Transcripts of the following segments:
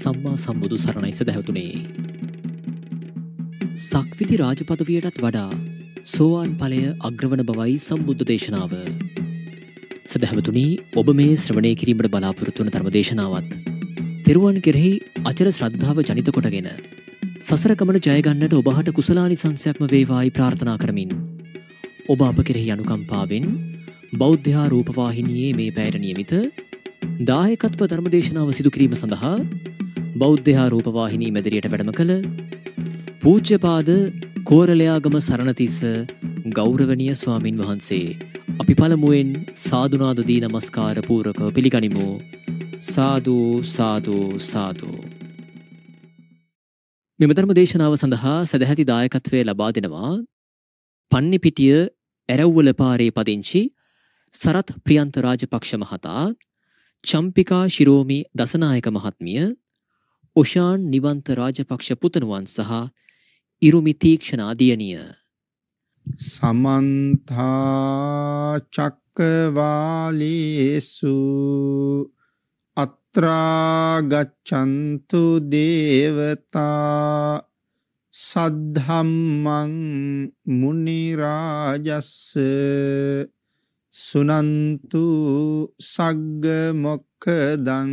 සම්මා සම්බුදු සරණයි සැදැහැතුනේ. සක්විති රාජපදවියටත් වඩා සෝවාන් ඵලය අග්‍රවන බවයි සම්බුද්ධ දේශනාව. සැදැහැවතුනි ඔබ මේ ශ්‍රවණය කිරීමට බලාපොරොත්තු වන ධර්මදේශනාවත් තෙරුවන් කෙරෙහි අචර ශ්‍රද්ධාව ජනිත කොටගෙන සසර ගමන ජය ගන්නට ඔබහට කුසලානිසංසයක්ම වේවායි ප්‍රාර්ථනා කරමින් ඔබ අප කෙරෙහි අනුකම්පාවෙන් බෞද්ධහා රූපවාහිනියේ මේ පැයට නියමිත දායකත්ව ධර්මදේශනාව සිදු කිරීම සඳහා බෞද්ධහා රූපවාහිනී මැදිරියට වැඩම කළ පූජ්‍යපාද කෝරලයාගම සරණතිස්ස ගෞරවනීය ස්වාමින් වහන්සේ. අපි පළමුුවෙන් සාධනාදදී නමස්කාර පූරක පිළිගනිමු සාධූ සාධූ සාධූ. මෙමධර්ම දේශනාව සඳහා සැදැහැති දායකත්වය ලබා දෙනවා පන්නිපිටිය ඇරව්වල පාරේ පදිංචි සරත් ප්‍රියන්ත රාජපක්ෂ මහතා චම්පිකා ශිරෝමි දසනායක මහත්මිය ඔෂාන් නිවන්ත රාජපක්ෂ පුතණුවන් සහ ඉරුමි තීක්ෂණ අධියනිය සමන්තා චක්කවාලේසු අත්‍රා ගච්ඡන්තු දේවතා සද්ධම්මං මුනි රාජස්ස සුනන්තු සග්ග මොක්ඛදං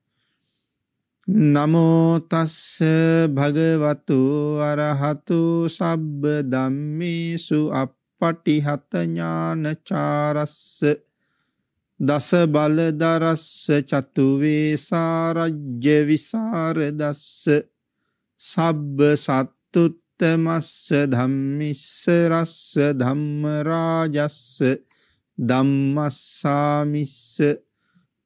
නමෝතස්ස භගවතු අරහතු සබ්බ ධම්මේසු අපපටිහත ඥානචාරස්ස දස බලදරස්ස චතුවේසාරජ්‍ය විසාරදස්ස සබ්බ සත්තුත්තමස්ස ධම්මිස්ස රස්ස ධම්මරාජස්ස ධම්මස්සාමිස්ස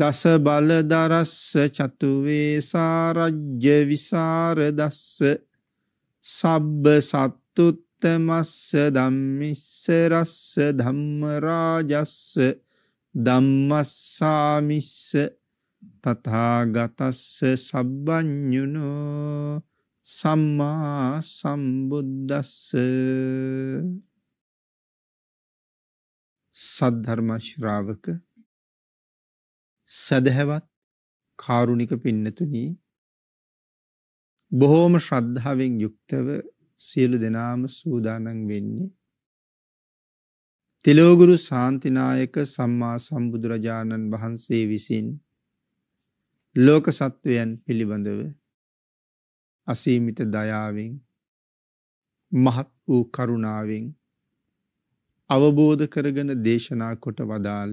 දස බලදරස්ස චතුවේසාරජ්‍ය විසාරදස්ස සබ්බ සත්තුත්තමස්ස දම්මිස්ස රස්ස ධම්මරාජස්ස දම්මස්සාමිස්ස තථාගතස්ස සබ්බඥුනෝ සම්මා සම්බුද්දස්ස සද්ධර්ම ශ්‍රාවක සැදහැවත් කාරුණික පින්නතුනී බොහෝම ශ්‍රද්ධාවෙන් යුක්තව සියලු දෙනාම සූදානන් වෙන්නේ. තෙලෝගුරු සාන්තිනායක සම්මා සම්බුදුරජාණන් වහන්සේ විසින් ලෝක සත්වයන් පිළිබඳව අසීමිත දයාවෙන් මහත් වූ කරුණාවෙන් අවබෝධ කරගෙන දේශනා කොට වදාළ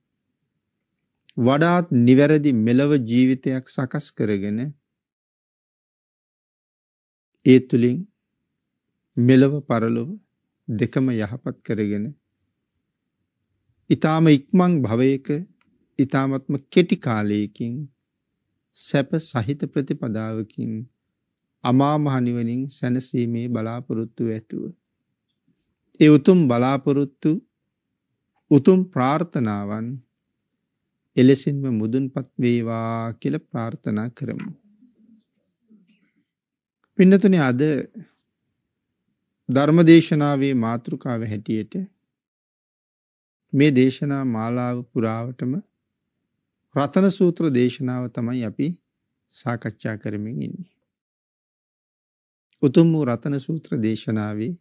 වඩාත් නිවැරදි මෙලව ජීවිතයක් සකස් කරගෙන ඒ තුළින් මෙලව පරලොව දෙකම යහපත් කරගෙන ඊ타ම ඉක්මන් භවයක ඊ타මත්ම කෙටි කාලයකින් සැප සහිත ප්‍රතිපදාවකින් අමා මහ නිවනින් සැනසීමේ බලාපොරොත්තු ඇතුව ඒ උතුම් බලාපොරොත්තු උතුම් ප්‍රාර්ථනාවන් එලෙසින්ම මුදුන්පත් වේවා කියලා ප්‍රාර්ථනා කරමු. පින්නතුනේ අද ධර්මදේශනාවේ මාතෘකාව හැටියට මේ දේශනා මාලාව පුරාවටම රතන සූත්‍ර දේශනාව තමයි අපි සාකච්ඡා කරමින් ඉන්නේ. උතුම් වූ රතන සූත්‍ර දේශනාවේ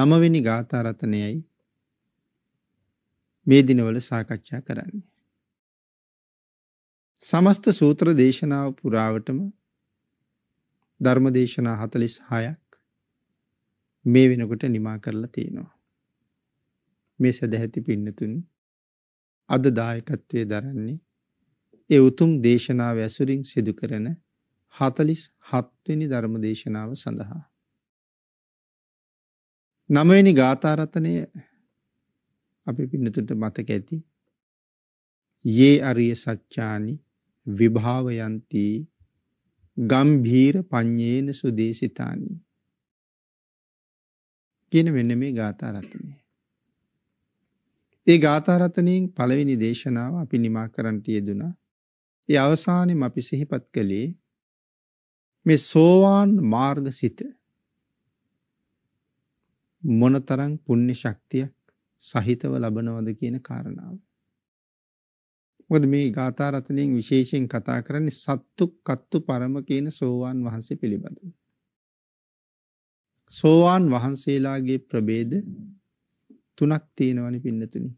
නමවෙනි ගාථා රතනයයි මේ දිනවල සාකච්ඡා කරන්නේ. සමස්ත සූත්‍ර දේශනාව පුරාවටම ධර්ම දේශනා හතලිස් හයක් මේ වෙනකොට නිමා කරලා තියෙනවා. මේ සැදැහැති පින්නතුන් අද දායකත්වය දරන්නේ ඒ උතුම් දේශනාව ඇසුරින් සිදු කරන හතලිස් හත්වෙනි ධර්ම දේශනාව සඳහා. නමවෙනි ගාථාරතනය අපි පිනතුට මතක ඇති ඒ අරිය සච්චානි විභාවයන්ති ගම්භීර පඤ්ඤේන සුදේශිතානි කියන මෙන්න මේ ගාථාරත්නය. ඒ ගාථාරතනයෙන් පළවෙනි දේශනාව අපි නිමා කරන්නට යෙදුනා. ඒ අවසානෙම අපි සිහිපත් කළේ මේ සෝවාන් මාර්ගසිත මොනතරම් පුණ්‍ය ශක්තියක් සහිතව ලබනවද කියන කාරණාව. මොකද මේ ගාථා රත්නයෙන් විශේෂයෙන් කතා කරන්නේ සත්තු කත්තු පරම කියන සෝවාන් වහන්සේ පිළිබඳව. සෝවාන් වහන්සේලාගේ ප්‍රභේද තුනක් තියෙනවනි පින්නතුනි.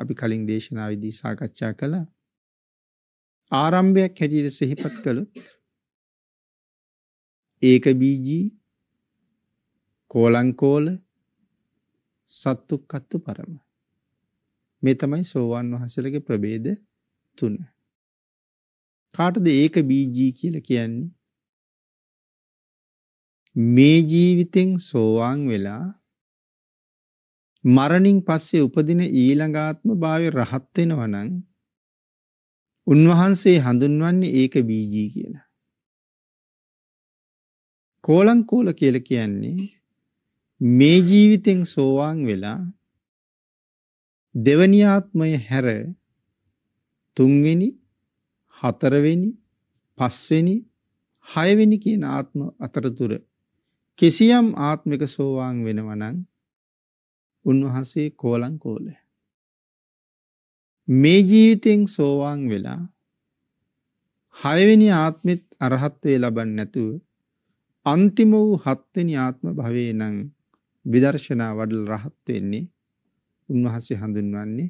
අපි කලින් දේශනාවේදී සාකච්ඡා කළා. ආරම්භයක් හැටියට සිහිපත් කළොත් ඒක බීජී කෝලංකෝල සත්තුක්කත්තු පරම. මේ තමයි සෝවාන් වහසලගේ ප්‍රබේද තුන්න. කාටද ඒක බීජී කියල කියන්නේ. මේ ජීවිතෙන් සෝවාන් වෙලා මරණින් පස්සේ උපදින ඊළඟාත්ම භාවය රහත්වෙනවනං උන්වහන්සේ හඳුන්වන්නේ ඒක බීජී කියලා. කෝලංකෝල කියල කියන්නේ මේ ජීවිතෙන් සෝවාන් වෙලා දෙවනි ආත්මය හැර තුන්වෙනි හතරවෙනි පස්වෙනි හයවෙනි කියන ආත්ම අතරතුර කෙසියම් ආත්මික සෝවාන් වෙනවා නම් උන්වහන්සේ කෝලං කෝලය මේ ජීවිතෙන් සෝවාන් වෙලා හයවෙනි ආත්මෙත් අරහත්වේ ලබන්නේ නැතුව අන්තිම වූ හත්වෙනි ආත්ම භවයේ නම් විදර්ශනා වඩල රහත් වෙන්නේ උන්වහන්සේ හඳුන්වන්නේ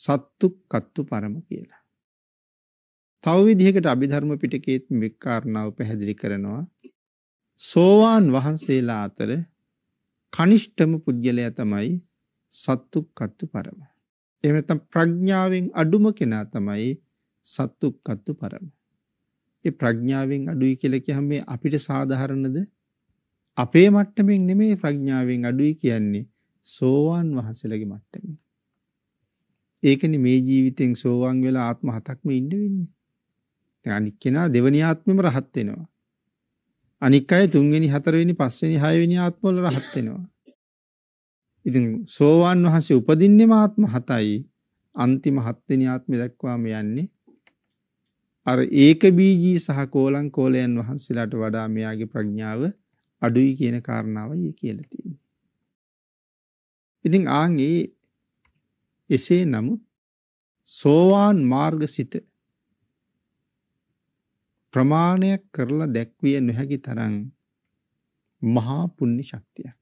සත්තුක්කත්තු පරම කියලා. තව විදිහකට අභිධර්ම පිටකයේත් මේ කාරණාව පැහැදිලි කරනවා. සෝවාන් වහන්සේලා අතර කනිෂ්ඨම පුද්ගලයා තමයි සත්තුක්කත්තු පරම. එහෙම නැත්නම් ප්‍රඥාවෙන් අඩුම කෙනා තමයි සත්තුක්කත්තු පරම. ඒ ප්‍රඥාවෙන් අඩුයි කියලා කියන්නේ අපිට සාධාරණද? අපේ මට්ටමින් නෙමෙයි ප්‍රඥාවෙන් අඩුයි කියන්නේ සෝවාන් වහන්සේලගේ මට්ටමින්. ඒකනේ මේ ජීවිතෙන් සෝවාන් වෙලා ආත්ම හතක්ම ඉන්න වෙන්නේ. දැන් අනික් කෙනා දෙවනි ආත්මෙම රහත් වෙනවා. අනික් අය තුන්වෙනි හතරවෙනි පස්වෙනි හයවෙනි ආත්මවල රහත් වෙනවා. ඉතින් සෝවාන් වහන්සේ උපදින්නේ මාත්ම හතයි අන්තිම හත්වෙනි ආත්මය දක්වාම යන්නේ අර ඒක බීජී සහ කෝලං කෝලයන් වහන්සේලාට වඩා මෙයාගේ ප්‍රඥාව අඩුයි කියන කාරණාවයි කියලා තියෙන්නේ. ඉතින් ආන් ඒ එසේ නමුත් සෝවාන් මාර්ගසිත ප්‍රමාණයක් කරලා දැක්විය නොහැකි තරම් මහා පුණ්‍ය ශක්තියක්.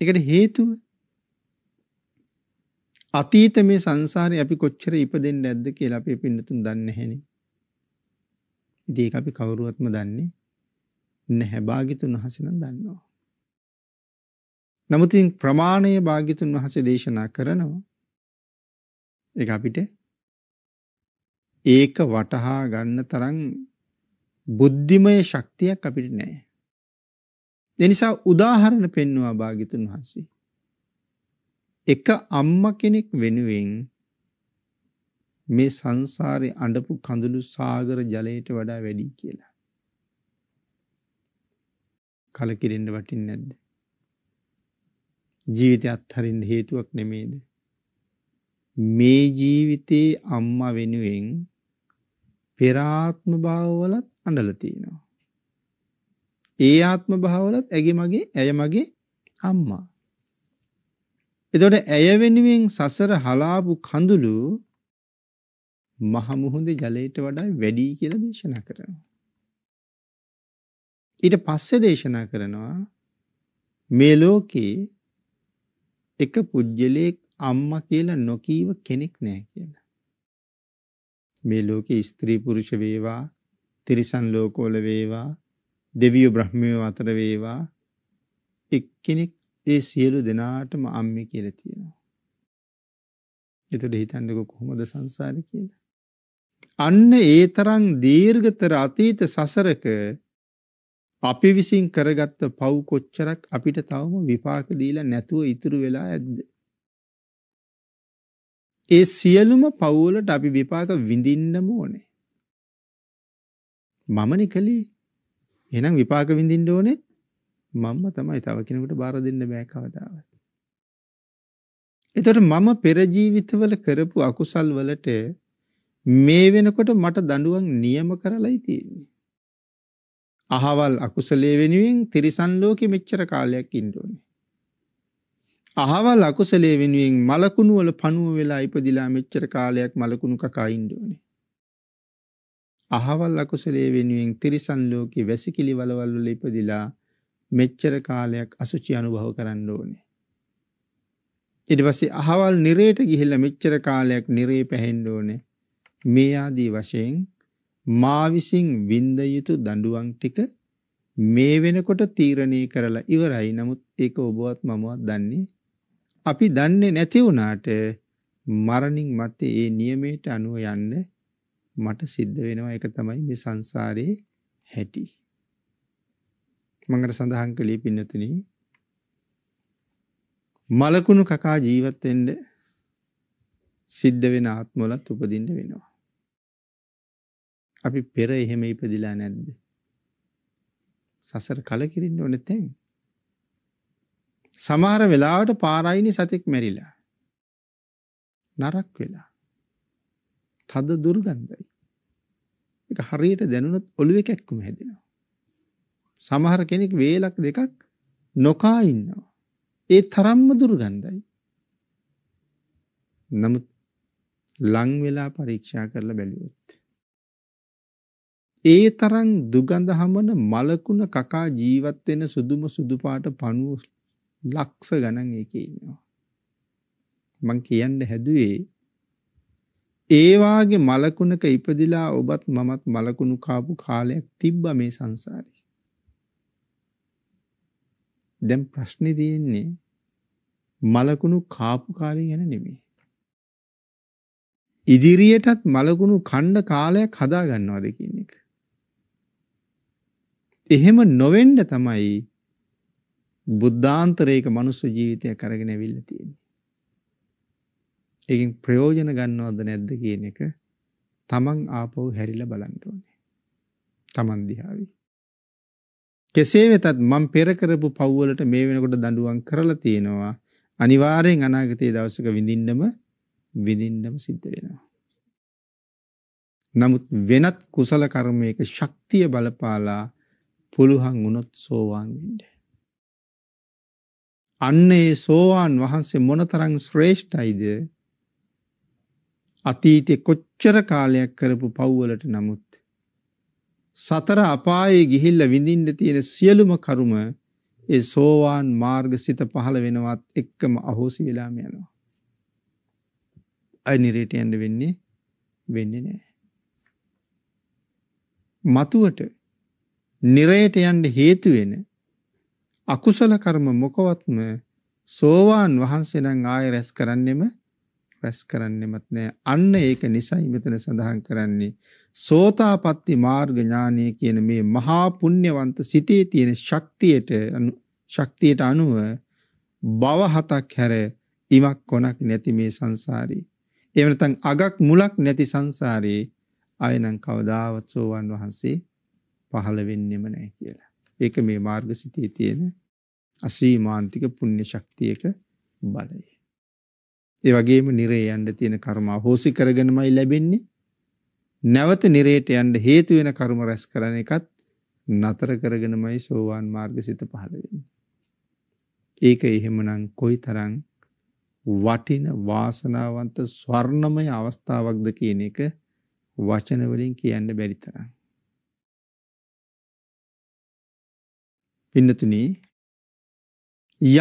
ඒකට හේතුව අතීත මේ සංසාරේ අපි කොච්චර ඉපදෙන්නේ නැද්ද කියලා අපේ පින්නතුන් දන්නේ නැහෙනේ. ඉතින් ඒක අපි කවුරුවත්ම දන්නේ නැහැ භාගිතුන් වහසනම් දන්නවා. නමුතින් ප්‍රමාණය භාගිතුන් වහසේ දේශනා කරනවා එක අපිට ඒක වටහා ගන්න තරන් බුද්ධිමය ශක්තියක් අපිට නෑ. දෙනිසා උදාහරණ පෙන්නවා භාගිතුන් වහන්සේ. එක අම්ම කෙනෙක් වෙනුවෙන් මේ සංසාරය අඩපු කඳුළු සාගර ජලයට වඩා වැඩි කියලා. කලකිරෙන්ට වටින් නැද්ද. ජීවිත අත්හරින් හේතුවක් නෙමේද. මේ ජීවිතයේ අම්ම වෙනුවෙන් පෙරාත්ම භාවවලත් අඩලතිනවා. ඒ ආත්ම භාවලත් ඇගේ මගේ ඇය මගේ අම්මා. එතොට ඇය වෙනුවෙන් සසර හලාපු කඳුළු මහමුහුද ජලයට වඩා වැඩී කියල දේශනා කරනවා. ඊට පස්සේ දේශනා කරනවා මේ ලෝකේ එක පුජ්‍යලයක් අම්මා කියලා නොකීව කෙනෙක් නැහැ කියලා. මේ ලෝකේ ස්ත්‍රී පුරුෂ වේවා, තිරිසන් ලෝකවල වේවා, දෙවියෝ බ්‍රහ්මයෝ අතර වේවා එක්කෙනෙක් ඒ සියලු දෙනාටම අම්මේ කියලා තියෙනවා. එතකොට හිතන්නකෝ කොහොමද සංසාරේ කියලා. අන්න ඒ තරම් දීර්ඝතර අතීත සසරක අපි විසින් කරගත්ත පව් කොච්චරක් අපිට තවම විපාක දීලා නැතුව ඉතුරු වෙලා ඇද්ද? ඒ සියලුම පව්වලට අපි විපාක විඳින්නම ඕනේ. මමනේ කලේ. එහෙනම් විපාක විඳින්න ඕනේ මම්ම තමයි තව කෙනෙකුට බාර දෙන්න බෑ කවදාවත්. එතකොට මම පෙර ජීවිතවල කරපු අකුසල් වලට මේ වෙනකොට මට දඬුවම් නියම කරලායි තියෙන්නේ. අහවල් අකුසලේ වෙනුවෙන් තිරිසන් ලෝකෙ මෙච්චර කාලයක් ඉන්න ඕනේ. අහවල් අකුසලේ වෙනුවෙන් මලකුණු වල පණුව වෙලා ඉපදිලා මෙච්චර කාලයක් මලකුණු කකා ඉන්න ඕනේ. අහවල් අකුසලේ වෙනුවෙන් තිරිසන් ලෝකෙ වැසිකිලි වලවල් වල ඉපදිලා මෙච්චර කාලයක් අසුචි අනුභව කරන්න ඕනේ. ඊට පස්සේ අහවල් නිරේට ගිහිල්ලා මෙච්චර කාලයක් නිරේ පැහෙන්න ඕනේ. මේ ආදී වශයෙන් මා විසින් විඳ යුතු දඬුවම් ටික මේ වෙනකොට තීරණය කරලා ඉවරයි. නමුත් ඒක ඔබවත් මමවත් දන්නේ අපි දන්නේ නැති වුණාට මරණින් මත්තේ ඒ නියමයට අනුව යන්න මට සිද්ධ වෙනවා. ඒක තමයි මේ සංසාරේ හැටි. මඟට සඳහන් කළේ පින්නතුනි මලකුණු කකා ජීවත් වෙන්න සිද්ධ වෙන ආත්මවලත් උපදින්න වෙනවා අපි පෙර එහෙම ඉපදිලා නැද්ද? සසර කලකිරින්න ඕනේ තැන්. සමහර වෙලාවට පාරයිනි සතෙක් මැරිලා. නරක් වෙලා. තද දුර්ගන්ධයි. ඒක හරියට දැනුණොත් ඔළුවේ කැක්කුම හැදෙනවා. සමහර කෙනෙක් වේලක් දෙකක් නොකා ඉන්නවා. ඒ තරම්ම දුර්ගන්ධයි. නමුත් ලං වෙලා පරීක්ෂා කරලා බැලුවොත් ඒ තරම් දුගඳ හමන මලකුණ කකා ජීවත් වෙන සුදුම සුදු පාට පණුව ලක්ෂ ගණන් ඒකේ ඉන්නවා. මං කියන්න හැදුවේ ඒ වාගේ මලකුණක ඉපදිලා ඔබත් මමත් මලකුණු කාපු කාලයක් තිබ්බා මේ සංසාරේ. දැන් ප්‍රශ්නේ තියෙන්නේ මලකුණු කාපු කාලේ ගැන නෙමෙයි. ඉදිරියටත් මලකුණු කණ්ඩ කාලයක් හදා ගන්නවද කියන එක. එහෙම නොවෙන්න තමයි බුද්ධාන්තරයක මනුස්ස ජීවිතයක් අරගෙන ඇවිල්ලා තියෙන්නේ. ඒකෙන් ප්‍රයෝජන ගන්නවද නැද්ද කියන එක තමන් ආපහු හැරිලා බලන්න ඕනේ. තමන් දිහාවි. කෙසේ වෙතත් මම පෙර කරපු පව්වලට මේ වෙනකොට දඬුවම් කරලා තියෙනවා. අනිවාර්යෙන් අනාගතයේ දවසක විඳින්නම විඳින්නම සිද්ධ වෙනවා. නමුත් වෙනත් කුසල කර්මයක ශක්තිය බලපාලා පුළුහන් වුණොත් සෝවාන් වෙන්ඩ. අන්න ඒ සෝවාන් වහන්සේ මොනතරං ශ්‍රේෂ්ඨයිද අතීතය කොච්චර කාලයක් කරපු පව්වලට නමුත්. සතර අපායේ ගිහිල්ල විඳින්ට තියෙන සියලුම කරුම ඒ සෝවාන් මාර්ග සිත පහළ වෙනවත් එක්කම අහෝසි වෙලාම යනවා. අනිරේට ඇන්ඩ වෙන්නේ වෙන්න නෑ. මතුවට නිරයට යන්න හේතු වෙන අකුසල කර්ම මොකවත්ම සෝවාන් වහන්සේ නම් ආයෙ රැස් කරන්නෙම රැස් කරන්නෙමත් නෑ. අන්න ඒක නිසයි මෙතන සඳහන් කරන්නේ සෝතාපට්ටි මාර්ග ඥානය කියන මේ මහා පුණ්‍යවන්ත සිතේ තියෙන ශක්තියට ශක්තියට අනුව බව හතක් හැර ඉමක් කොනක් නැති මේ සංසාරේ. එහෙම නැත්නම් අගක් මුලක් නැති සංසාරේ අයනම් කවදාවත් සෝවන් වහන්සේ පහළ වෙන්නෙම නැහැ කියලා. ඒක මේ මාර්ගසිතේ තියෙන අසීමාන්තික පුණ්‍ය ශක්තියක බලය. ඒ වගේම නිරේ යන්න තියෙන කර්ම අහෝසි කරගෙනමයි ලැබෙන්නේ. නැවත නිරේට යන්න හේතු වෙන කර්ම රැස් කරන එකත් නතර කරගෙනමයි සෝවාන් මාර්ගසිත පහළ වෙන්නේ. ඒක එහෙමනම් කොයිතරම් වටින වාසනාවන්ත ස්වර්ණමය අවස්ථාවක්ද කියන එක වචන වලින් කියන්න බැරි තරම්. පින්නතුනී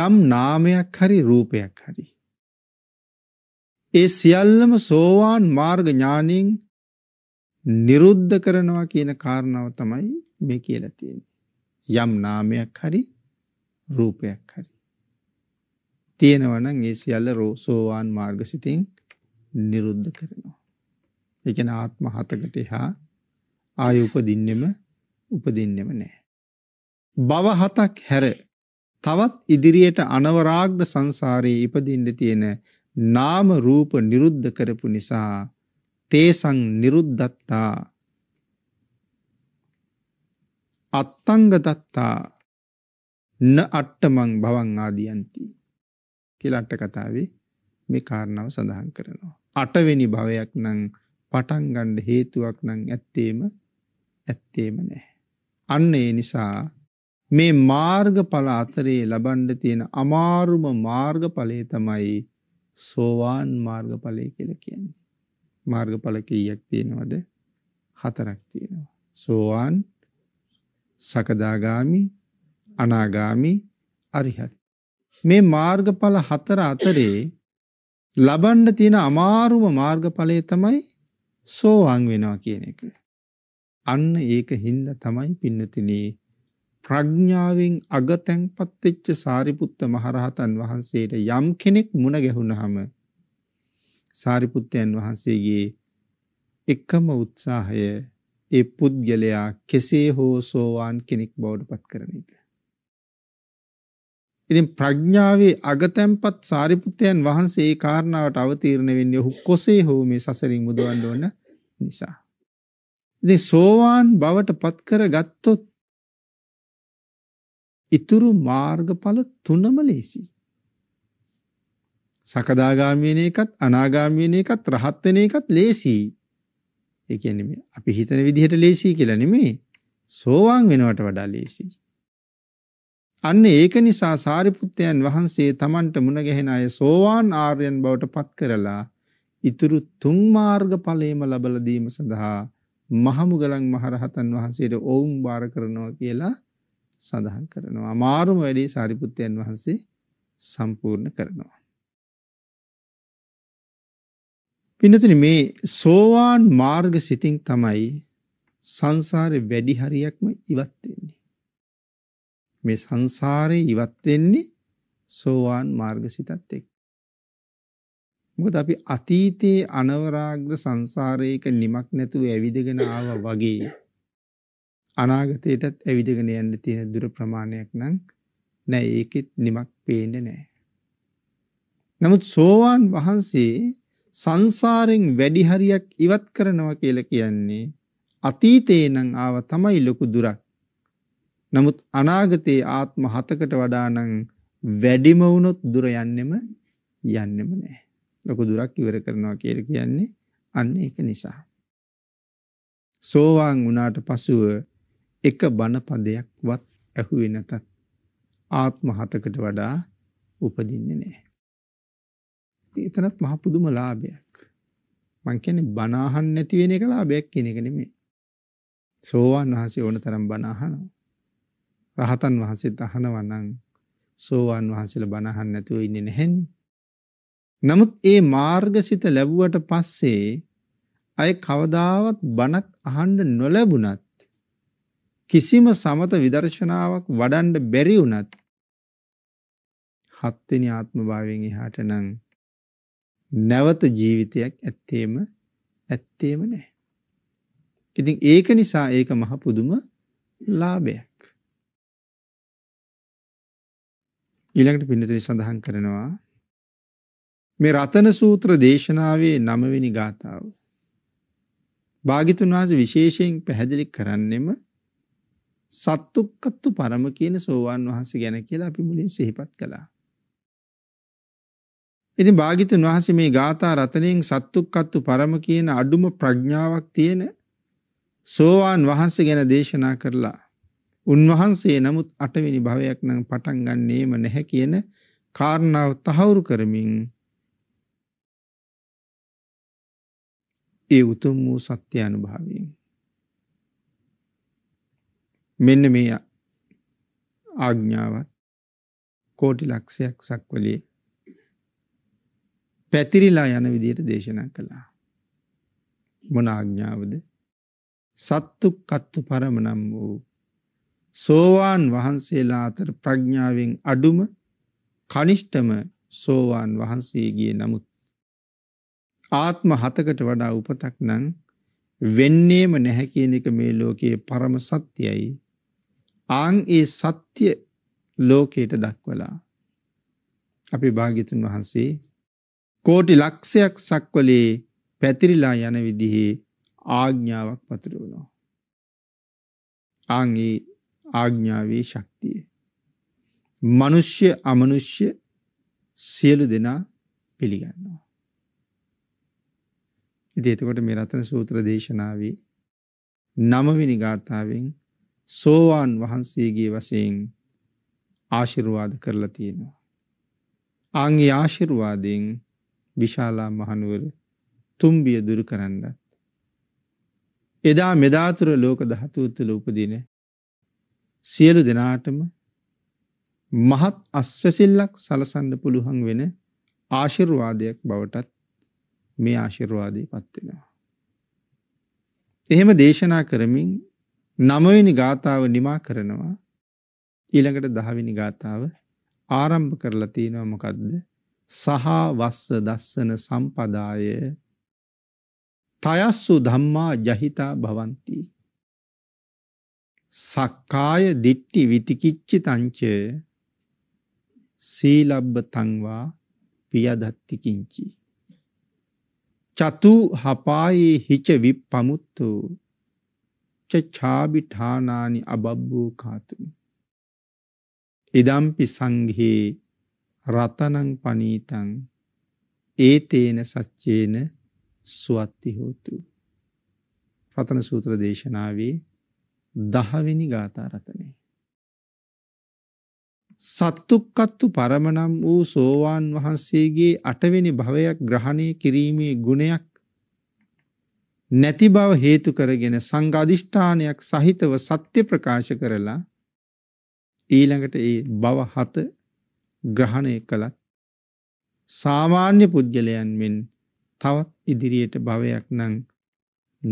යම් නාමයක් හරි රූපයක් හරි. ඒ සියල්ලම සෝවාන් මාර්ග ඥානයෙන් නිරුද්ධ කරනවා කියන කාරණාව තමයි මේ කියලා තියෙන. යම් නාමයක් හරි රූපයක් හරි. තියෙනවනම් ඒ සියල්ල රෝසෝවාන් මාර්ගසිතින් නිරුද්ධ කරනවා. එකන ආත්ම හතකට හා ආය උපදින්නෙම උපදින්නෙම නෑ. භව හතක් හැර තවත් ඉදිරියට අනවරාග්න සංසාරයේ ඉපදින්න තියෙන නාම රූප නිරුද්ධ කරපු නිසා තේසං නිරුද්ධත්තා අත්තංග දත්තා න අට්ටමං භවන් ආදියන්ති කියලා අට කතාවේ මේ කාරණාව සඳහන් කරනවා. අටවෙනි භවයක් නම් පටන් ගන්න හේතුවක් නම් ඇත්තේම ඇත්තේම නැහැ. අන්න ඒ නිසා මේ මාර්ගඵල අතරේ ලබන්ඩ තියෙන අමාරුම මාර්ගඵලය තමයි සෝවාන් මාර්ගඵලය කියල කියන්නේ. මාර්ගඵල කීයක් තියෙනවද හතරක් තියෙනවා. සෝවාන් සකදාගාමි අනාගාමි අරිහත්. මේ මාර්ගඵල හතර අතරේ ලබන්ඩ තියෙන අමාරුම මාර්ගඵලය තමයි සෝවාන් වෙනවා කියන එක. අන්න ඒක හින්ද තමයි පින්නතිනේ ප්‍රඥාවෙන් අගතැන්පත් වෙච්ච සාරිපුත්ත මහරහතන් වහන්සේට යම් කෙනෙක් මුණ ගැහුනහම සාරිපුත්තයන් වහන්සේගේ එකම උත්සාහය ඒ පුද්ගලයා කෙසේ හෝ සෝවාන් කෙනෙක් බවට පත් කරන එක. ඉතින් ප්‍රඥාවේ අගතැන්පත් සාරිපුත්තයන් වහන්සේ ඒ කාරණාවට අවතීර්ණ වෙන්නේ ඔහු කොසේ හෝ මේ සසරින් මුදවන්න ඕන නිසා. ඉතින් සෝවාන් බවට පත් කරගත්තොත් ඉතුරු මාර්ගඵල තුනම ලේසි. සකදාගාමී වෙන එකත් අනාගාමී වෙන එකත් රහත් වෙන එකත් ලේසි. ඒ කියන්නේ මේ අපි හිතන විදිහට ලේසි කියලා නෙමෙයි. සෝවාන් වෙනවට වඩා ලේසි. අන්න ඒක නිසා සාරිපුත්තයන් වහන්සේ Tamanට මුණ ගැහෙන අය සෝවාන් ආර්යයන් බවට පත් කරලා ඉතුරු තුන් මාර්ග ඵලයේම ලබලා දීම සඳහා මහමුගලන් මහරහතන් වහන්සේට ඕම් බාර කරනවා කියලා සඳහන් කරනවා. අමාරුම වැඩේ සාරිපුත්තයන් වහන්සේ සම්පූර්ණ කරනවා. පින්නතින මේ සෝවාන් මාර්ග සිතින් තමයි සංසාරේ වැඩි හරියක්ම ඉවත් වෙන්නේ. මේ සංසාරේ ඉවත් වෙන්නේ සෝවාන් මාර්ග සිතත් එක්ක. මොකද අපි අතීතයේ අනවරාග්‍ර සංසාරයක නිමක් නැතුව ඇවිදගෙන ආවා වගේ අනාගතයටත් ඇවිදගෙන යන්න තියෙන දුර ප්‍රමාණයක් නම් නෑ ඒකෙත් නිමක් පේන්නේ නෑ. නමුත් සෝවාන් වහන්සේ සංසාරෙන් වැඩි හරියක් ඉවත් කරනවා කියලා කියන්නේ අතීතේ නම් ආව තමයි ලොකු දුරක්. නමුත් අනාගතේ ආත්ම හතකට වඩා නම් වැඩිම වුණොත් දුර යන්නෙම යන්නෙම නෑ. ලොකු දුරක් ඉවර කරනවා කියලා කියන්නේ අන්න ඒක නිසා. සෝවාන් වුණාට පසුව එක බණපදයක්වත් ඇහුවේ නැතත් ආත්ම හතකට වඩා උපදින්නේ නැහැ. එතනත් මහ පුදුම ලාභයක්. මං කියන්නේ බණ අහන්න නැති වෙන එක ලාභයක් කියන එක නෙමෙයි. සෝවාන් වහන්සේ ඕන තරම් බණ අහනවා. රහතන් වහන්සේත් අහනවා නම් සෝවාන් වහන්සේලා බණ අහන්න නැතුව ඉන්නේ නැහෙනි. නමුත් ඒ මාර්ගසිත ලැබුවට පස්සේ අය කවදාවත් බණක් අහන්න නොලැබුණත් කිසිම සමත විදර්ශනාවක් වඩන්ඩ බැරි වුණත් හත්වෙනි ආත්මභාවයෙන් එහාට නම් නැවත ජීවිතයක් ඇත්තේම ඇත්තේම නෑ. ඉතින් ඒක නිසා ඒක මහ පුදුම ලාභයක්. ඊළඟට පින්නතුනි සඳහන් කරනවා මේ රතන සූත්‍ර දේශනාවේ නමවෙනි ගාථාව. භාගිතුන් වහන්සේ විශේෂයෙන් පැහැදිලි කරන්නෙම සත්තුක්කත්තු පරම කියන සෝවාන් වහන්සේ ගැන කියලා අපි මුලින් සිහිපත් කළා. ඉතින් භාගිතුන් වහන්සේ මේ ගාථා රතනයෙන් සත්තුක්කත්තු පරම කියන අඩුම ප්‍රඥාවක් තියෙන සෝවාන් වහන්සේ ගැන දේශනා කරලා උන්වහන්සේ නමුත් අටවෙනි භවයක් නම් පටන් ගන්නේම නැහැ කියන කාරණාව තහවුරු කරමින් ඒ උතුම් වූ සත්‍ය අනුභවයෙන් මෙන්න මේ ආග්ඥාවත් කෝටි ලක්ෂයක් සක්වලිය පැතිරිලා යන විදියට දේශනා කළා. මොන ආග්ඥාවද සත්තු කත්තු පරමනම් වූ සෝවාන් වහන්සේලා අතර ප්‍රඥාවෙන් අඩුම කනිෂ්ටම සෝවාන් වහන්සේගේ නමුත් ආත්ම හතකට වඩා උපතක් නං වෙන්නේම නැහැ කියන එක මේ ලෝකයේ පරම සත්‍යයයි ආන් ඒ සත්‍ය ලෝකයට දක්වලා අපි භාගිතුන් වහන්සේ කෝටි ලක්ෂයක් සක්වලේ පැතිරිලා යන විදිහේ ආඥාවක් පතුරුණා. ආන් ඒ ආඥාවේ ශක්තිය. මිනිස්්‍ය අමනුෂ්‍ය සියලු දෙනා පිළිගන්නවා. ඉතින් එතකොට මේ රතන සූත්‍ර දේශනාවේ නවවෙනි ගාථාවෙන් සෝවාන් වහන්සේගේ වසයෙන් ආශිරුවාද කරලා තියෙනවා. ආංගේ ආශිරුවාදයෙන් විශාලා මහනුවර තුම්බිය දුරු කරන්නත්. එදා මෙදාතුර ලෝක දහතුූත්තුල උපදින සියලු දෙනාටම මහත් අස්වසිල්ලක් සලසන්න පුළුවන් වෙන ආශිර්වාදයක් බවටත් මේ ආශිර්වාදී පත්වෙනවා. එහෙම දේශනා කරමින් නමවෙනි ගාථාව නිමා කරනවා ඊළඟට දහවිනි ගාථාව ආරම්භ කරලා තියෙනවා මොකද්ද සහා වස්ස දස්සන සම්පදාය තයස්සු ධම්මා ජහිතා භවಂತಿ සක්කාය දිට්ටි විතිකිච්චි තංච සීලබ්බ තංවා පියදත්ති කිංචි චතු හපායේ හිච විප්පමුත්තෝ චාබි ඨානානි අබබ්බෝ කාතුමි. ඉදම්පි සංහේ රතනං පනීතං ඒතේන සච්චේන සුවත්ති හෝතු. රතන සූත්‍ර දේශනාවේ දහවෙනි ගාථරතනය. සත්තුක්කත්තු පරමනම් වූ සෝවාන් වහන්සේගේ අටවෙනි භවයක් ග්‍රහණය කිරීමේ ගුණයක් නැති බව හේතු කරගෙන සංගාධිෂ්ඨානයක් සහිතව සත්‍ය ප්‍රකාශ කරලා ඊළඟට ඒ බව හත ග්‍රහණය කළත් සාමාන්‍ය පුද්ගලයන් මෙන් තවත් ඉදිරියට භවයක් නං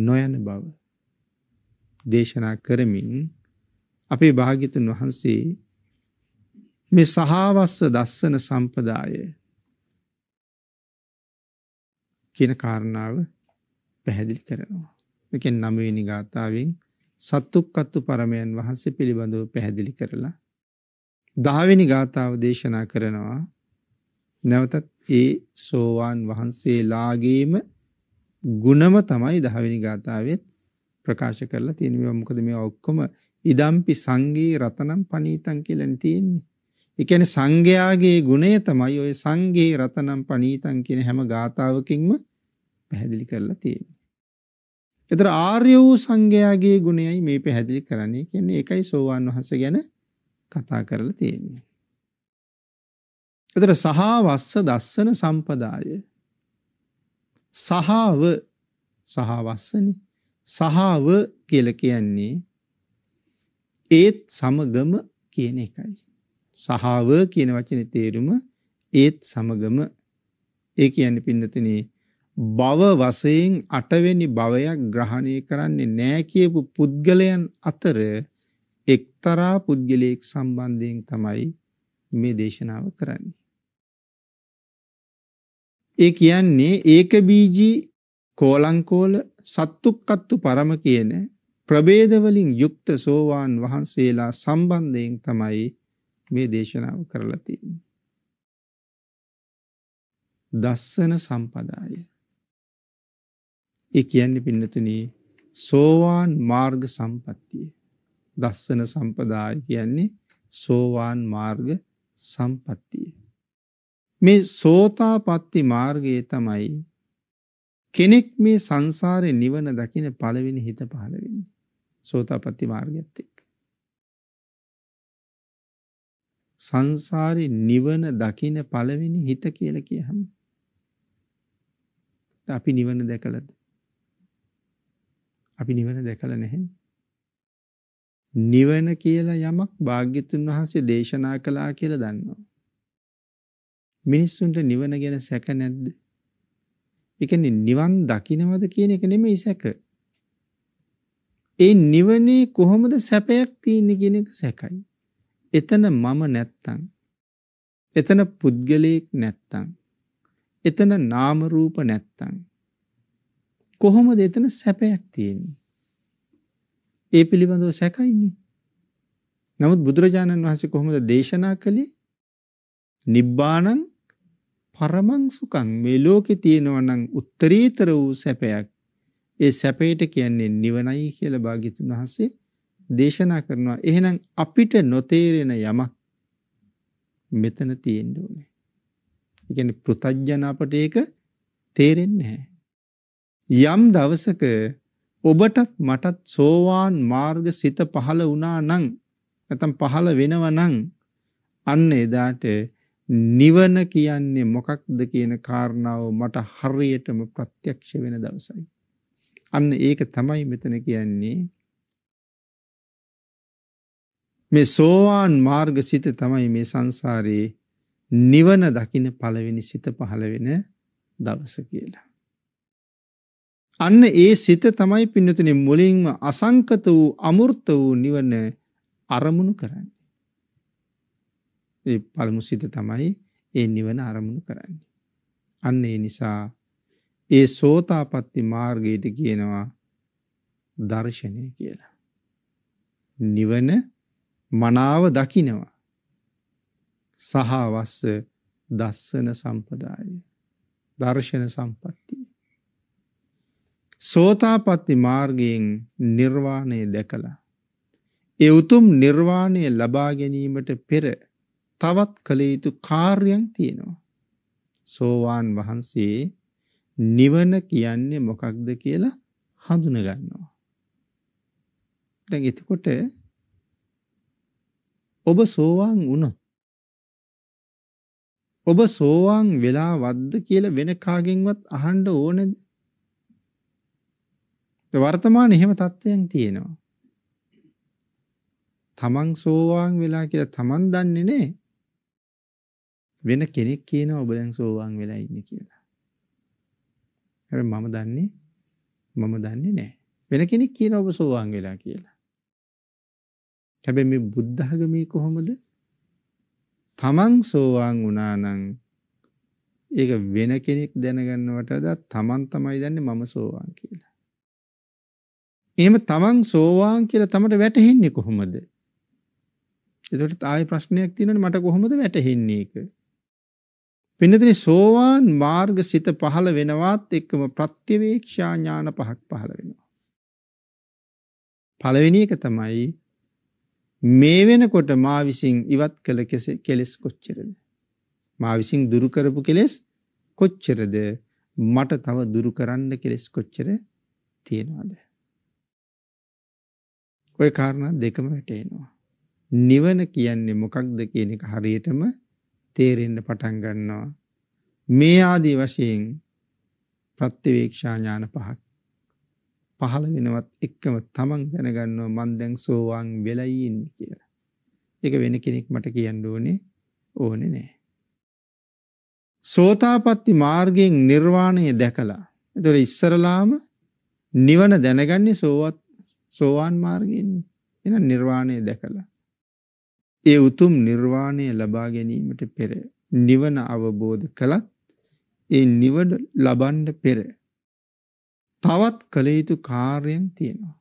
නොයන බව දේශනා කරමින් අපේ භාගිතුන් වහන්සේ මේ සහාවස්ස දස්සන සම්පදාය කියන කාරණාව පැහැදිලි කරනවා. එකෙන් නමවෙනි ගාථාවෙන් සත්තුක්කත්තු පරමයන් වහන්සේ පිළිබඳව පැහැදිලි කරලා. දහවෙනි ගාථාව දේශනා කරනවා නැවතත් ඒ සෝවාන් වහන්සේලාගේම ගුණම තමයි දහවෙනි ගාථාවත් ප්‍රකාශ කරලා තියෙනවා මොකද මේ ඔක්කොම ඉදම්පි සංගේ රතනම් පනීතං කියලන තියෙන්නේ. එකන සංඝයාගේ ගුණය තමයි ඔය සංගේ රතනම් පනීතන් කියන හැම ගාථාවකින්ම පැහැදිලි කරලා තියෙන. එතර ආර්ය වූ සංඝයාගේ ගුණයයි මේ පැහැදිලි කරන්නේ කියන්නේ ඒකයි සෝවාන් වහන්සේ ගැන කතා කරලා තියෙන්නේ. එතර සහවස්ස දස්සන සම්පදාය සහව සහවස්සනි සහව කියලා කියන්නේ ඒත් සමගම කියන එකයි. සහව කියන වචනේ තේරුම ඒත් සමගම ඒ කියන්නේ පින්නතනේ භව වශයෙන් අටවෙනි භවයක් ග්‍රහණය කරන්නේ නැහැ කියපු පුද්ගලයන් අතර එක්තරා පුද්ගලයෙක් සම්බන්ධයෙන් තමයි මේ දේශනාව කරන්නේ. ඒ කියන්නේ ඒක බීජී කෝලංකෝල සත්තුක්කත්තු පරම කියන ප්‍රබේදවලින් යුක්ත සෝවාන් වහන්සේලා සම්බන්ධයෙන් තමයි මේ දේශනාව කරලා තියෙන්නේ. දස්සන සම්පදාය ඒ කියන්නේ පින්නතුනී සෝවාන් මාර්ග සම්පත්තිය. දස්සන සම්පදාය කියන්නේ සෝවාන් මාර්ග සම්පත්තිය. මේ සෝතාපත්ති මාර්ගයේ තමයි කෙනෙක් මේ සංසාරය නිවන දකින පළවෙනි හිත පහළවෙන්නේ සෝතාපත්ති මාර්ගයත් එක්. සංසාරි නිවන දකින පළවෙනි හිත කියල කියහම. අපි නිවන දැකලද. අපි නිවන දැකලා නැහැ. නිවන කියලා යමක් භාග්‍යතුන් වහන්සේ දේශනා කළා කියලා දන්නවා. මිනිස්සුන්ට නිවන ගැන සැක නැද්ද? ඒ කියන්නේ නිවන් දකින්නවද කියන එක නෙමෙයි සැක. ඒ නිවනේ කොහොමද සැපයක් තියෙන්නේ කියන එක සැකයි. එතන මම නැත්තම් එතන පුද්ගලයෙක් නැත්තම් එතන නාම රූප නැත්තම් කොහොමද එතන සැපයක් තියෙන්නේ? ඒ පිළිබඳව සැකයිනේ. නමුත් බුදුරජාණන් වහන්සේ කොහොමද දේශනා කළේ? නිබ්බාණං පරමං සුඛං මේ ලෝකේ තියෙනවා නම් උත්තරීතර වූ සැපයක්. ඒ සැපයට කියන්නේ නිවනයි කියලා භාග්‍යතුන් වහන්සේ දේශනා කරනවා. එහෙනම් අපිට නොතේරෙන යමක් මෙතන තියෙන්න ඕනේ. ඒ කියන්නේ පෘථජ්ජන අපට ඒක තේරෙන්නේ නැහැ. යම් දවසක ඔබටත් මටත් සෝවාන් මාර්ග සිත පහළ වුණා නම් නැත්නම් පහළ වෙනව නම් අන්න එදාට නිවන කියන්නේ මොකක්ද කියන කාරණාව මට හරියටම ප්‍රත්‍යක්ෂ වෙන දවසයි. අන්න ඒක තමයි මෙතන කියන්නේ මේ සෝවාන් මාර්ග සිත තමයි මේ සංසාරයේ නිවන දකින පළවෙනි සිත පහළ වෙන දවස කියලා. අන්න ඒ සිත තමයි පින්නතුනි මුලින්ම අසංකත වූ අමෘත වූ නිවන අරමුණු කරන්නේ. ඒ පළමු සිත තමයි ඒ නිවන අරමුණු කරන්නේ. අන්න ඒ නිසා ඒ සෝතාපට්ටි මාර්ගයට කියනවා දර්ශනය කියලා. නිවන මනාව දකිනවා. සහවස්ස දස්සන සම්පදාය. දර්ශන සම්පත්තිය. සෝතාපට්ටි මාර්ගයෙන් නිර්වාණය දැකලා ඒ උතුම් නිර්වාණය ලබා ගැනීමට පෙර තවත් කළ යුතු කාර්යයන් තියෙනවා සෝවාන් වහන්සේ නිවන කියන්නේ මොකක්ද කියලා හඳුනගන්නවා දැන් එතකොට ඔබ සෝවාන් වුණොත් ඔබ සෝවාන් වෙලා වද්ද කියලා වෙන කාගෙන්වත් අහන්න ඕනේද වර්තමාන එහෙම තත්ත්වයන් තියෙනවා. තමන් සෝවාන් වෙලා කියලා තමන් දන්නේ නෑ. වෙන කෙනෙක් කියනවා ඔබ දැන් සෝවාන් වෙලා ඉන්නේ කියලා. හැබැයි මම දන්නේ මම දන්නේ නෑ. වෙන කෙනෙක් කියනවා ඔබ සෝවාන් වෙලා කියලා. හැබැයි මේ බුද්ධ ධර්මයේ කොහොමද? තමන් සෝවාන් වුණා නම් ඒක වෙන කෙනෙක් දැනගන්නවට වඩා තමන් තමයි දන්නේ මම සෝවාන් කියලා. එහෙම තමන් සෝවාන් කියලා තමට වැටහෙන්නේ කොහොමද? එතකොට ආයෙ ප්‍රශ්නයක් තියෙනවනේ මට කොහොමද වැටහෙන්නේ ඒක? පින්නතනි සෝවාන් මාර්ග සිත පහළ වෙනවත් එක්කම ප්‍රත්‍යවේක්ෂා ඥාන පහක් පහළ වෙනවා. පළවෙනි එක තමයි මේ වෙනකොට මා විසින් ඉවත් කළ කෙලෙස් කොච්චරද? මා විසින් දුරු කරපු කෙලෙස් කොච්චරද? මට තව දුරු කරන්න කෙලෙස් කොච්චර තියෙනවද? ඔය කාරණා දෙකම වැටේනවා. නිවන කියන්නේ මොකක්ද කියන එක හරියටම තේරෙන්න පටන් ගන්නවා. මේ ආදී වශයෙන් ප්‍රත්‍යවේක්ෂා ඥාන පහක් පහළ වෙනවත් එක්කම තමන් දැනගන්නවා මං දැන් සෝවාන් වෙලා ඉන්නේ කියලා. ඒක වෙන කෙනෙක් මට කියන්න ඕනේ ඕනේ නෑ. සෝතාපට්ටි මාර්ගයෙන් නිර්වාණය දැකලා. ඒතකොට ඉස්සරලාම නිවන දැනගන්නේ සෝවත් සෝවාන් මාර්ගයෙන් එහෙනම් නිර්වාණය දැකලා ඒ උතුම් නිර්වාණය ලබා ගැනීමට පෙර නිවන අවබෝධ කළත් ඒ නිවන ලබන්න පෙර තවත් කළ යුතු කාර්යයන් තියෙනවා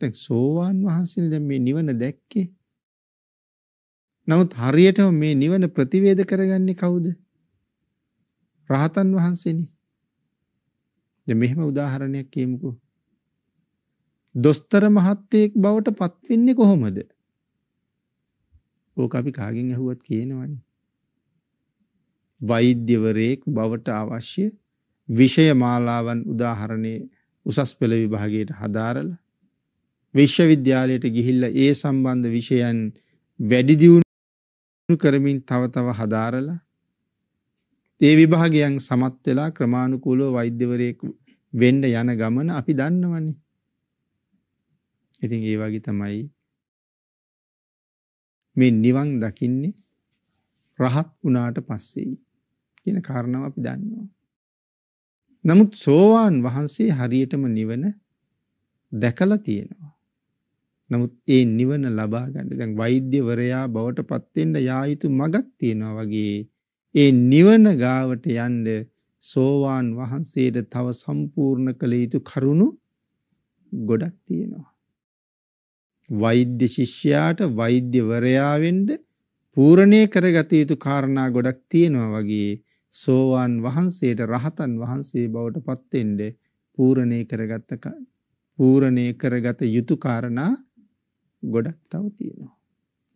දැන් සෝවාන් වහන්සේ දැන් මේ නිවන දැක්කේ. නමුත් හරියටම මේ නිවන ප්‍රතිවේද කරගන්නේ කවුද? රහතන් වහන්සේනි. දැන් මෙහෙම උදාහරණයක් කියමුකෝ. දොස්තර මහත්තයෙක් බවට පත් වෙන්නේ කොහොමද? ඕක අපි කාගෙන් ඇහුවත් කියනවනේ. වෛද්‍යවරයෙක් බවට අවශ්‍ය විෂය මාලාවන් උදාහරණයේ උසස් පෙළ විභාගයට හදාරලා විශ්වවිද්‍යාලයට ගිහිල්ලා ඒ සම්බන්ධ විෂයන් වැඩි දියුණු කරමින් තව තව හදාරලා ඒ විභාගයන් සමත් වෙලා ක්‍රමානුකූලව වෛද්‍යවරයෙක් වෙන්න යන ගමන අපි දන්නවනේ. ඉතින් ඒ වගේ තමයි මේ නිවන් දකින්නේ රහත් වුණාට පස්සේ කියන කාරණාව අපි දන්නවා. නමුත් සෝවාන් වහන්සේ හරියටම නිවන දැකලා තියෙනවා. නමුත් ඒ නිවන ලබා ගන්න දැන් වෛද්‍යවරයා බවට පත් වෙන්න යා යුතු මගක් තියෙනවා වගේ ඒ නිවන ගාවට යන්න සෝවාන් වහන්සේට තව සම්පූර්ණ කළ යුතු කරුණු ගොඩක් තියෙනවා. වෛද්‍ය ශිෂ්‍යයාට වෛද්‍යවරයා වෙන්න පූර්ණේ කරගත යුතු කාරණා ගොඩක් තියෙනවා වගේ සෝවාන් වහන්සේට රහතන් වහන්සේ බවට පත් වෙන්න පූර්ණේ කරගත්ත පූර්ණේ කරගත යුතු කාරණා ගොඩක් තව තියෙනවා.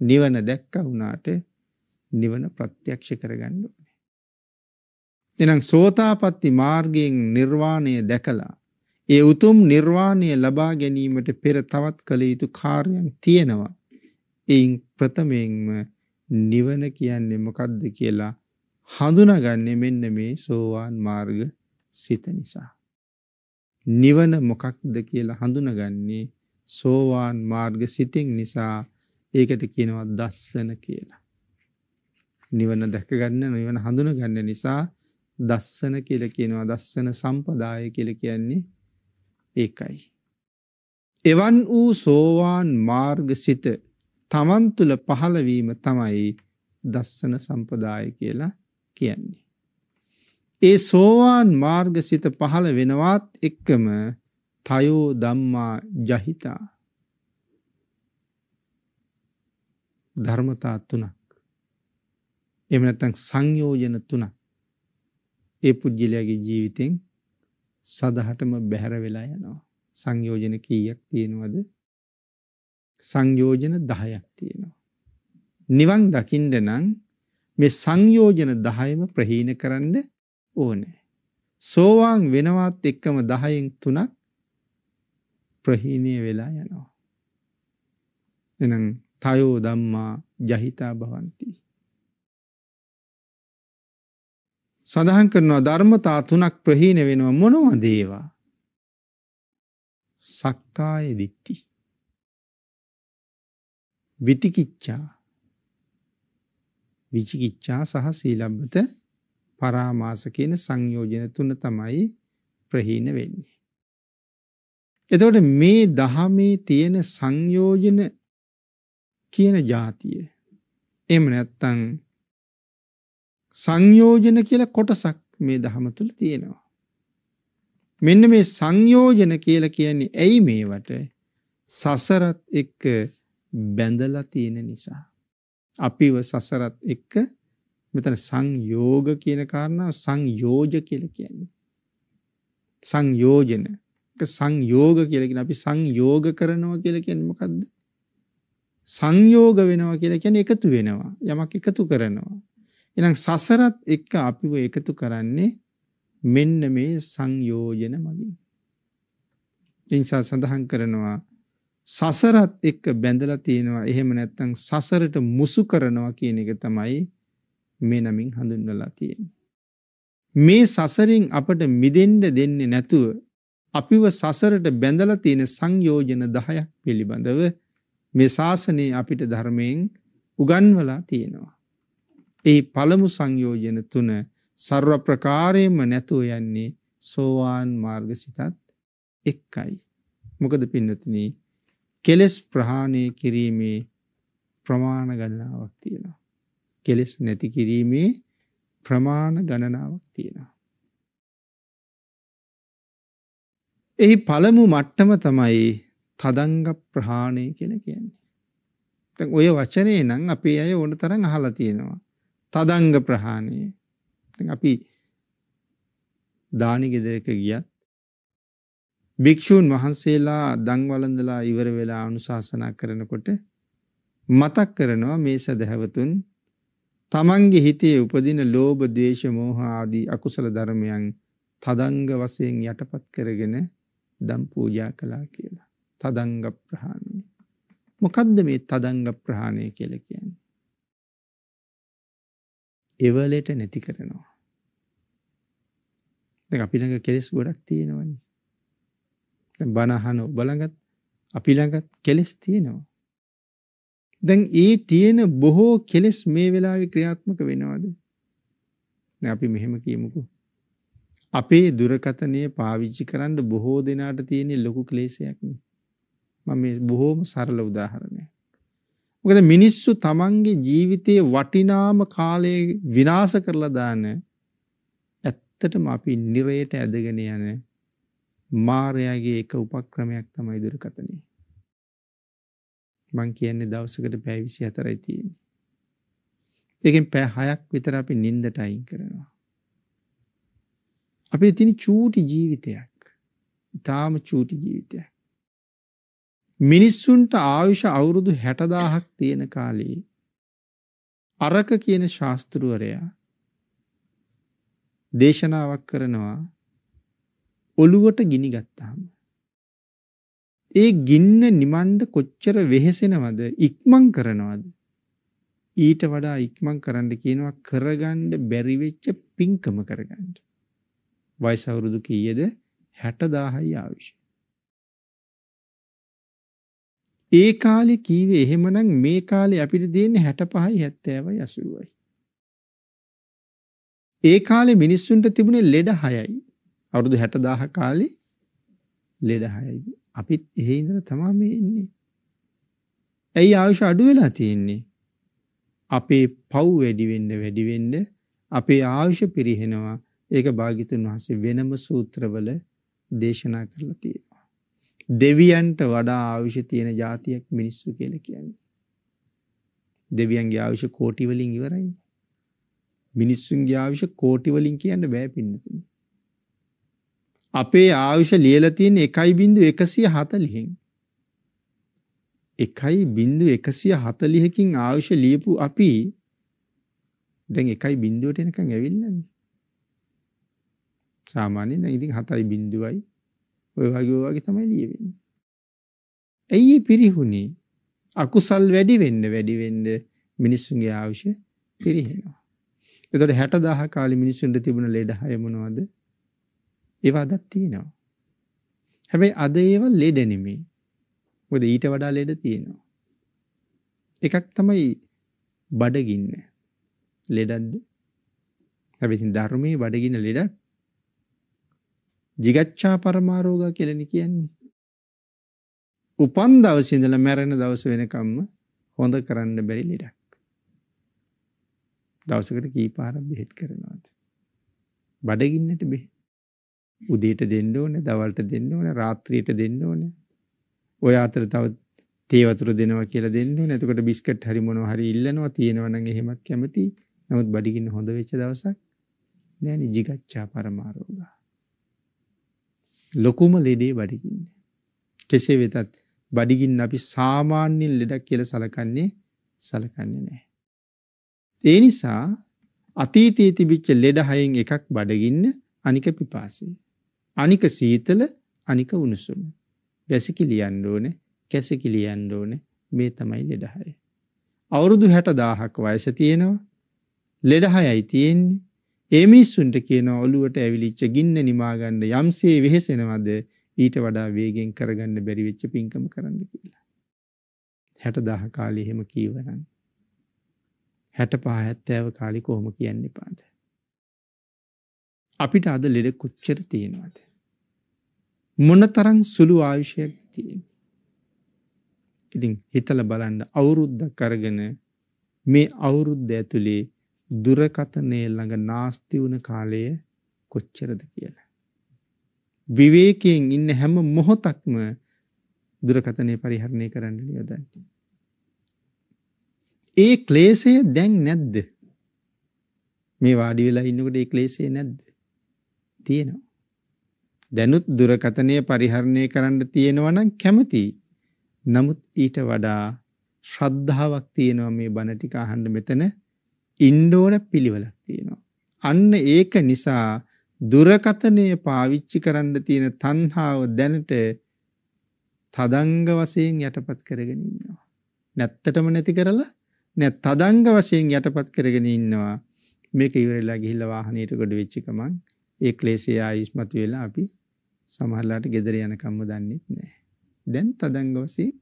නිවන දැක්ක වුණාට නිවන ප්‍රත්‍යක්ෂ කරගන්න ඕනේ. එනම් සෝතාපට්ටි මාර්ගයෙන් නිර්වාණය දැකලා ඒ උතුම් නිර්වාණය ලබා ගැනීමට පෙර තවත් කළ යුතු කාර්යයන් තියෙනවා. එයින් ප්‍රථමයෙන්ම නිවන කියන්නේ මොකද්ද කියලා හඳුනාගන්නේ මෙන්න මේ සෝවාන් මාර්ග සිත නිසා. නිවන මොකක්ද කියලා හඳුනාගන්නේ සෝවාන් මාර්ග සිතින් නිසා ඒකට කියනවා දස්සන කියලා. නිවන දැකගන්න නිවන හඳුන ගන්න නිසා දස්සන කියල කියනවා දස්සන සම්පදාය කියල කියන්නේ ඒකයි. එවන් වූ සෝවාන් මාර්ගසිත තමන් තුළ පහළවීම තමයි දස්සන සම්පදාය කියලා කියන්නේ. ඒ සෝවාන් මාර්ගසිත පහළ වෙනවාත් එක්කම තයෝ දම්මා ජහිතා ධර්මතා තුනක් එමනැත්තැන් සංයෝජන තුනක් ඒ පුද්ගලයාගේ ජීවිතෙන් සදහටම බැහැර වෙලා යනවා. සංයෝජන කීයක් තියෙනවද සංයෝජන දහයක් තියෙනවා. නිවන් දකිින්ඩ නං මේ සංයෝජන දහයම ප්‍රහීන කරන්න ඕනෑ. සෝවාන් වෙනවාත් එක්කම දහයෙන් තුනක් ප්‍රහීණය වෙලා යනවා. එනම් තයෝ දම්මා ජහිතා භවන්තිී. සඳහන් කරනවා ධර්මතා තුනක් ප්‍රහීන වෙනවා මොනවා දේවා සක්කාය දිට්ටි විතිකිච්ඡා විචිකිච්ඡා සහ සීලබ්බත පරාමාස කියන සංයෝජන තුන තමයි ප්‍රහීන වෙන්නේ. එතකොට මේ දහමේ තියෙන සංයෝජන කියන જાතිය එහෙම නැත්නම් සංයෝජන කියලා කොටසක් මේ දහම තුල තියෙනවා. මෙන්න මේ සංයෝජන කියලා කියන්නේ ඇයි මේවට සසරත් එක්ක බැඳලා තියෙන නිසා. අපිව සසරත් එක්ක මෙතන සංයෝග කියන කාරණාව සංයෝජ කියලා කියන්නේ. සංයෝජන සංයෝග කියලා කියන අපි සංයෝග කරනවා කියලා කියන්නේ මොකද්ද? සංයෝග වෙනවා කියලා කියන්නේ එකතු වෙනවා. යමක් එකතු කරනවා. ඊළඟ සසරත් එක්ක අපිව එකතු කරන්නේ මෙන්න මේ සංයෝජන මගින්. නිසා සඳහන් කරනවා සසරත් එක්ක බැඳලා තියෙනවා එහෙම නැත්නම් සසරට මුසු කරනවා කියන එක තමයි මේ නමින් හඳුන්වලා තියෙන්නේ. මේ සසරින් අපට මිදෙන්න දෙන්නේ නැතුව අපිව සසරට බැඳලා තියෙන සංයෝජන 10ක් පිළිබඳව මේ ශාසනය අපිට ධර්මයෙන් උගන්වලා තියෙනවා. ඒ පළමු සංයෝජන තුන ਸਰව ප්‍රකාරයෙන්ම නැතුව යන්නේ සෝවාන් මාර්ග සිතත් එක්කයි. මොකද පින්නතිනි කෙලෙස් ප්‍රහාණය කිරීමේ ප්‍රමාණ ගණනාවක් තියෙනවා. කෙලෙස් නැති කිරීමේ ප්‍රමාණ ගණනාවක් තියෙනවා. එහි පළමු මට්ටම තමයි තදංග ප්‍රහාණය කියලා කියන්නේ. දැන් ඔය වචනේ නම් අපේ අය ඕන තරම් අහලා තියෙනවා. තදංග ප්‍රහාණය අපි දානිගෙදරක ගියත් භික්‍ෂූන් වහන්සේලා දංවලඳලා ඉවර වෙලා අනුශාසනා කරනකොට මතක් කරනවා මේ සැදැහැවතුන් තමන්ගේ හිතේ උපදින ලෝභ දේශ මෝහ ආදී අකුසල ධර්මයන් තදංග වශයෙන් යටපත් කරගෙන දම් පූජා කළා කියලා. තදංග ප්‍රහාණය. මොකද්ද මේ තදංග ප්‍රහාණය කියලා කියන්නේ? එවලට නැති කරනවා. දැන් අපි ළඟ කෙලෙස් ගොඩක් තියෙනවනේ. දැන් බණ අහන ඔබ ළඟත් අපි ළඟත් කෙලෙස් තියෙනවා. දැන් ඒ තියෙන බොහෝ කෙලෙස් මේ වෙලාවේ ක්‍රියාත්මක වෙනවද? දැන් අපි මෙහෙම කියමුකෝ. අපේ දුරකතනය පාවිච්චි කරන්න බොහෝ දෙනාට තියෙන ලොකු ක්ලේශයක් නේ. මම මේ බොහෝම සරල උදාහරණයක්. මොකද මිනිස්සු තමන්ගේ ජීවිතයේ වටිනාම කාලය විනාශ කරලා දාන ඇත්තටම අපි නිරයට ඇදගෙන යන මායාවේ එක උපක්‍රමයක් තමයි දුරකතනෙ. මං කියන්නේ දවසකට පැය 24යි තියෙන්නේ. ඒකෙන් පැය 6ක් විතර අපි නිින්දට අයින් කරනවා. අපේ තියෙන චූටි ජීවිතයක්. ඊටාම චූටි ජීවිතයක්. මිනිස්සුන්ට ආයුෂ අවුරුදු 60000ක් තියෙන කාලේ අරක කියන ශාස්ත්‍රවරයා දේශනාවක් කරනවා ඔළුවට ගිනි ගත්තාම ඒ ගින්න නිමන්න කොච්චර වෙහෙසෙනවද ඉක්මන් කරනවද ඊට වඩා ඉක්මන් කරන්න කියනවා කරගන්න බැරි වෙච්ච පිංකම කරගන්න වයස අවුරුදු කීයද 60000යි ආවිෂ ඒ කාලේ කීවේ එහෙමනම් මේ කාලේ අපිට දෙන්නේ 65යි 70යි 80යි. ඒ කාලේ මිනිස්සුන්ට තිබුණේ ලෙඩ 6යි. අවුරුදු 60000 කාලේ ලෙඩ 6යි. අපිත් එහෙ ඉඳලා තමයි මේ ඉන්නේ. ඇයි ආයුෂ අඩු වෙලා තියෙන්නේ? අපේ පව් වැඩි වෙන්න වැඩි වෙන්න අපේ ආයුෂ පිරිහෙනවා. ඒක භාග්‍යතුන් වහන්සේ වෙනම සූත්‍රවල දේශනා කරලා තියෙනවා. දෙවියන්ට වඩා ආවිෂ තියෙන ජාතියක් මිනිස්සු කියල කියන්නේ. දෙවියන්ගේ ආවිෂ කෝටිවලින් ඉවරයි. මිනිස්සුන්ගේ ආවිෂ කෝටිවලින් කියන්න බෑ පින්නතුන. අපේ ආවිෂ ලියල තියෙන එකයි බිඳු එකසිය හතලිහෙන්. එකයි බිින්දු එකසිය හතලිහකින් ආවිෂ ලියපු අපි දැන් එකයි බින්දුවට එනකං ඇවිල්ලන්නේ. සාමාන්‍යයෙන් ඉතින් හතයි බින්දුවයි ඔය වගේ වගේ තමයි ලියවෙන්නේ. ඇයි පිරිහුනේ? අකුසල් වැඩි වෙන්න වැඩි වෙන්න මිනිස්සුන්ගේ ආයුෂ පිරිහෙනවා. එතකොට 60000 කාලේ මිනිස්සුන්ට තිබුණ ලෙඩ හය මොනවද? ඒවා අදත් තියෙනවා. හැබැයි අද ඒවා ලෙඩ නෙමෙයි. මොකද ඊට වඩා ලෙඩ තියෙනවා. එකක් තමයි බඩගින්න. ලෙඩක්ද? හැබැයි ධර්මයේ බඩගින්න ලෙඩක් jigacchā paramaroga කියලානි කියන්නේ. උපන් දවසේ ඉඳලා මැරෙන දවස වෙනකම්ම හොඳ කරන්න බැරි ලෙඩක්. දවසකට කී පාරක් බෙහෙත් කරනවද? බඩගින්නට බෙහෙත්. උදේට දෙන්න ඕනේ, දවල්ට දෙන්න ඕනේ, රාත්‍රියට දෙන්න ඕනේ. ඔය අතර තව තේ වතුර දෙනවා කියලා දෙන්න ඕනේ. එතකොට බිස්කට් හරි මොනවා හරි ඉල්ලනවා තියෙනවා නම් එහෙමත් කැමති. නමුත් බඩගින්න හොඳ වෙච්ච දවසක් නෑනේ jigacchā paramaroga. ලොකුම ලෙඩේ බඩිගින්න. කෙසේ වෙතත් බඩිගින් අපි සාමාන්‍යෙන් ලෙඩක් කියල සලකන්නේ සලකන්නේ නෑ. ඒ නිසා අතීතයේ තිබිච්ච ලෙඩ හයෙන් එකක් බඩගින්න අනික පිපාසේ. අනික සීතල අනික උණුසුම. බැසිකි ලියන්න ඕන කැසකි ලියන්න ඕන මේ තමයි ලෙඩහය. අවුරුදු හැට දාහක් වයස තියෙනවා ලෙඩහයයි තියෙන්නේ ඒ මිනිස්සුන්ට කියනවා ඔළුවට ඇවිලිච්ච ගින්න නිමා ගන්න යම්සේ වෙහෙසෙනවද ඊට වඩා වේගෙන් කරගන්න බැරි වෙච්ච පින්කම කරන්න කියලා. 60000 කාලේ එහෙම කීවනම් 65 70 කාලේ කොහොම කියන්න එපාද? අපිට අද ලෙඩ කොච්චර තියෙනවද? මොනතරම් සුළු ආයුෂයක් තියෙනවද? ඉතින් හිතලා බලන්න අවුරුද්දක් කරගෙන මේ අවුරුද්ද ඇතුලේ දුරකතනය ළඟ නාස්ති වුණ කාලය කොච්චරද කියලා. විවේකයෙන් ඉන්න හැම මොහොතක්ම දුරකතනය පරිහරණය කරන්න යොදන්න. ඒ ක්ලේසය දැන් නැද්ද. මේ වාඩි වෙලා ඉන්නකට ඒ ක්ලේසේ නැද්ද. තියෙනවා. දැනුත් දුරකතනය පරිහරණය කරන්න තියෙනවනම් කැමති. නමුත් ඊට වඩා ශ්‍රද්ධාවක් තියෙනවා මේ බණටික අහන්ඩ මෙතන ඉන්ඩෝන පිළිවෙලක් තියෙනවා. අන්න ඒක නිසා දුරකතනය පාවිච්චි කරන්න තියෙන තන්හාාව දැනට තදංග වසයෙන් යටපත් කරගෙන ඉන්නවා. නැත්තටම නැති කරලා නැ තදංග වසයෙන් යටපත් කරගෙන ඉන්නවා මේක ඉවරලා ගිහිල්ල වාහනයට ගොඩ වෙච්චිකමන් ඒ ලේසේ ආයුස්මතු වෙලා අපි සමහරලාට ගෙදර යනකම්ම දන්නෙත් නෑ. දැන් තදංග වසයෙන්